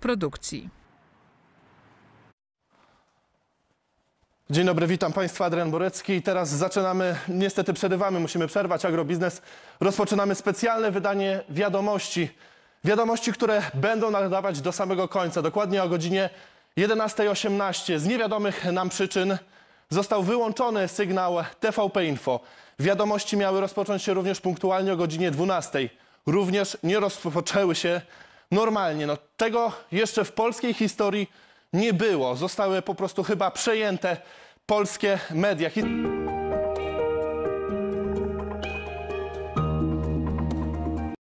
produkcji. Dzień dobry, witam Państwa, Adrian Borecki. I teraz zaczynamy, niestety przerywamy, musimy przerwać agrobiznes. Rozpoczynamy specjalne wydanie wiadomości. Wiadomości, które będą nadawać do samego końca, dokładnie o godzinie 11.18. Z niewiadomych nam przyczyn został wyłączony sygnał TVP Info. Wiadomości miały rozpocząć się również punktualnie o godzinie 12:00, Również nie rozpoczęły się normalnie. No, tego jeszcze w polskiej historii nie było. Zostały po prostu chyba przejęte polskie media.